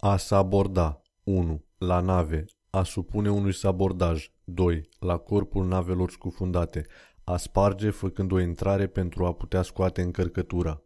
A saborda 1. La nave. A supune unui sabordaj 2. La corpul navelor scufundate. A sparge făcând o intrare pentru a putea scoate încărcătura.